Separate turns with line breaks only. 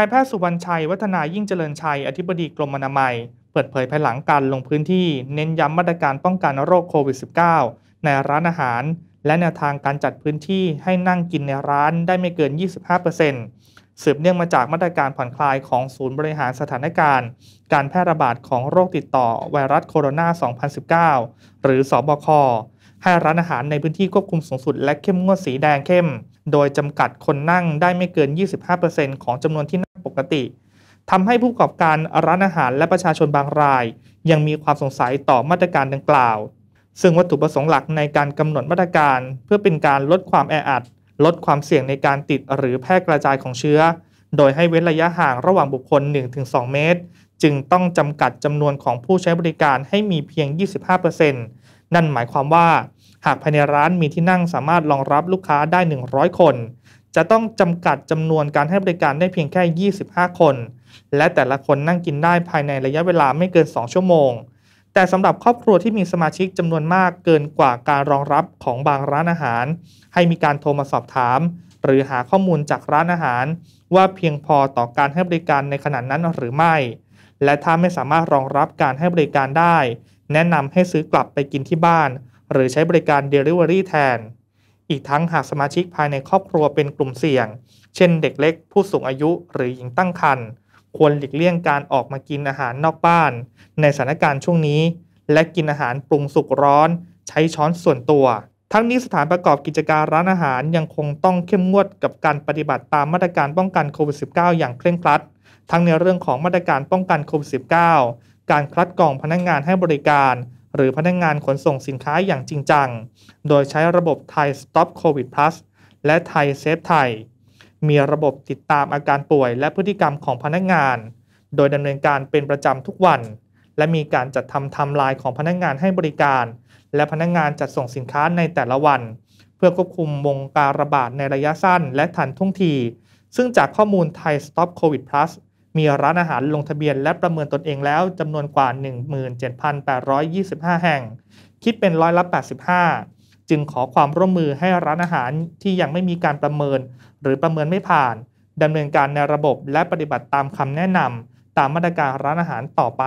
นายแพทย์สุวรรณชัย วัฒนายิ่งเจริญชัยอธิบดีกรมอนามัยเปิดเผยภายหลังการลงพื้นที่เน้นย้ำมาตรการป้องกันโรคโควิด -19 ในร้านอาหาร และแนวทางการจัดพื้นที่ให้นั่งกินในร้านได้ไม่เกิน 25%สืบเนื่องมาจากมาตรการผ่อนคลายของศูนย์บริหารสถานการณ์การแพร่ระบาดของโรคติดต่อ ไวรัสโคโรนา2019 หรือสอบคให้ร้านอาหารในพื้นที่ควบคุมสูงสุดและเข้มงวดสีแดงเข้มโดยจำกัดคนนั่งได้ไม่เกิน 25%ของจำนวนที่นั่งปกติ ทำให้ผู้ประกอบการร้านอาหารและประชาชนบางราย ยังมีความสงสัยต่อมาตรการดังกล่าว ซึ่งวัตถุประสงค์หลักในการกำหนดมาตรการ เพื่อเป็นการลดความแออัด ลดความเสี่ยงในการติดหรือแพร่กระจายของเชื้อ โดยให้เว้นระยะห่างระหว่างบุคคล 1-2 เมตร จึงต้องจำกัดจำนวนของผู้ใช้บริการให้มีเพียง 25%นั่นหมายความว่าากภายในร้านมีที่นั่งสามารถรองรับลูกค้าได้ 100 คน จะต้องจำกัดจำนวนการให้บริการได้เพียงแค่ 25 คน และแต่ละคนนั่งกินได้ภายในระยะเวลาไม่เกิน 2 ชั่วโมง แต่สำหรับครอบครัวที่มีสมาชิกจำนวนมากเกินกว่าการรองรับของบางร้านอาหาร ให้มีการโทรมาสอบถามหรือหาข้อมูลจากร้านอาหารว่าเพียงพอต่อการให้บริการในขนาดนั้นหรือไม่ และถ้าไม่สามารถรองรับการให้บริการได้ แนะนำให้ซื้อกลับไปกินที่บ้านหรือใช้บริการ Delivery แทน อีกทั้งหากสมาชิกภายในครอบครัวเป็นกลุ่มเสี่ยง เช่นเด็กเล็ก ผู้สูงอายุ หรือหญิงตั้งครรภ์ควรหลีกเลี่ยงการออกมากินอาหารนอกบ้าน ในสถานการณ์ช่วงนี้ และกินอาหารปรุงสุกร้อน ใช้ช้อนส่วนตัว ทั้งนี้สถานประกอบกิจการร้านอาหารยังคงต้องเข้มงวดกับการปฏิบัติตามมาตรการป้องกันโควิด -19 อย่างเคร่งครัด ทั้งในเรื่องของมาตรการป้องกันโควิด -19 การคัดกรองพนักงงานให้บริการหรือพนักงงานขนส่งสินค้าอย่างจริงจัง โดยใช้ระบบไทย Stop COVID Plus และไทยเซฟไทยมีระบบติดตามอาการป่วยและพฤติกรรมของพนักงงาน โดยดำเนินการเป็นประจำทุกวัน และมีการจัดทำทำลายของพนักงงานให้บริการ และพนักงงานจัดส่งสินค้าในแต่ละวัน เพื่อควบคุมวงการระบาดในระยะสั้นและทันท่วงที ซึ่งจากข้อมูลไทย Stop COVID Plus มีร้านอาหารลงทะเบียนและประเมินตนเองแล้วจำนวนกว่า 17,825 แห่ง คิดเป็นร้อยละ 85 จึงขอความร่วมมือให้ร้านอาหารที่ยังไม่มีการประเมิน หรือประเมินไม่ผ่านดำเนินการในระบบและปฏิบัติตามคำแนะนำตามมาตรการร้านอาหารต่อไป